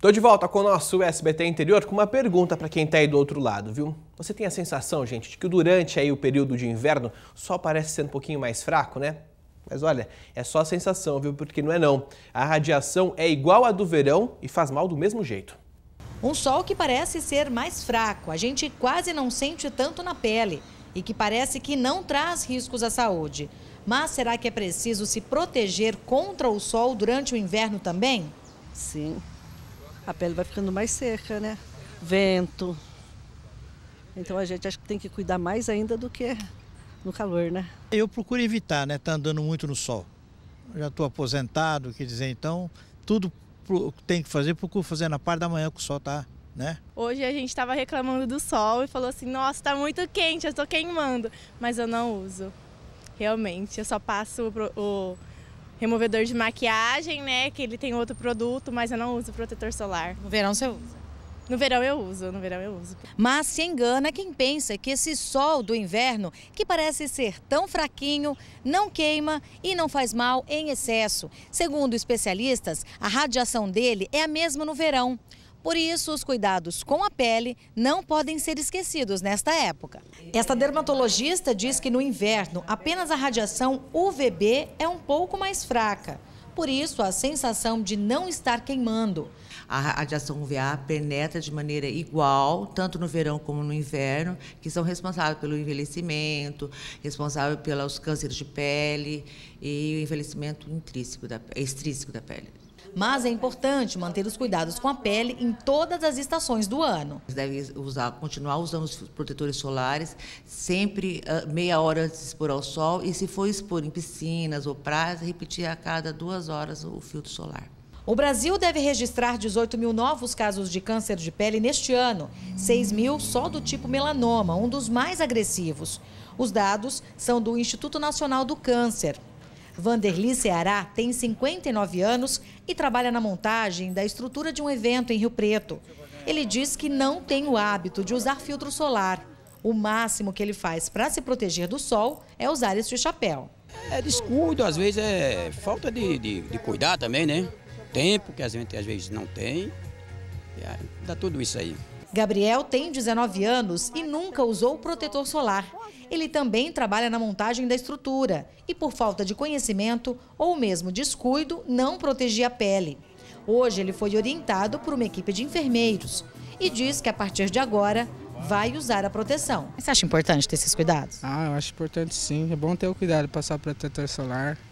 Tô de volta com o nosso SBT Interior com uma pergunta para quem está aí do outro lado, viu? Você tem a sensação, gente, de que durante aí o período de inverno só parece ser um pouquinho mais fraco, né? Mas olha, é só a sensação, viu? Porque não é não. A radiação é igual à do verão e faz mal do mesmo jeito. Um sol que parece ser mais fraco, a gente quase não sente tanto na pele e que parece que não traz riscos à saúde. Mas será que é preciso se proteger contra o sol durante o inverno também? Sim a pele vai ficando mais seca, né? Vento. Então a gente acho que tem que cuidar mais ainda do que no calor, né? Eu procuro evitar, né? Tá andando muito no sol. Já estou aposentado, quer dizer, então tudo que tem que fazer, procuro fazer na parte da manhã que o sol tá, né? Hoje a gente estava reclamando do sol e falou assim, nossa, tá muito quente, eu estou queimando. Mas eu não uso. Realmente, eu só passo o removedor de maquiagem, né? Que ele tem outro produto, mas eu não uso protetor solar. No verão você usa? No verão eu uso, no verão eu uso. Mas se engana quem pensa que esse sol do inverno, que parece ser tão fraquinho, não queima e não faz mal em excesso. Segundo especialistas, a radiação dele é a mesma no verão. Por isso, os cuidados com a pele não podem ser esquecidos nesta época. Esta dermatologista diz que no inverno, apenas a radiação UVB é um pouco mais fraca. Por isso, a sensação de não estar queimando. A radiação UVA penetra de maneira igual, tanto no verão como no inverno, que são responsáveis pelo envelhecimento, responsável pelos cânceres de pele e o envelhecimento intrínseco da, extrínseco da pele mas é importante manter os cuidados com a pele em todas as estações do ano. Deve usar, continuar usando os protetores solares sempre ah, meia hora antes de expor ao sol e se for expor em piscinas ou praias, repetir a cada duas horas o filtro solar. O Brasil deve registrar 18 mil novos casos de câncer de pele neste ano, 6 mil só do tipo melanoma, um dos mais agressivos. Os dados são do Instituto Nacional do Câncer. Vanderly Ceará tem 59 anos e trabalha na montagem da estrutura de um evento em Rio Preto. Ele diz que não tem o hábito de usar filtro solar. O máximo que ele faz para se proteger do sol é usar este chapéu. É descuido, às vezes é falta de, de, de cuidar também, né? Tempo que a gente às vezes não tem. Dá tudo isso aí. Gabriel tem 19 anos e nunca usou protetor solar. Ele também trabalha na montagem da estrutura e, por falta de conhecimento ou mesmo descuido, não protegia a pele. Hoje ele foi orientado por uma equipe de enfermeiros e diz que a partir de agora vai usar a proteção. Você acha importante ter esses cuidados? Ah, eu acho importante sim. É bom ter o cuidado, passar protetor solar.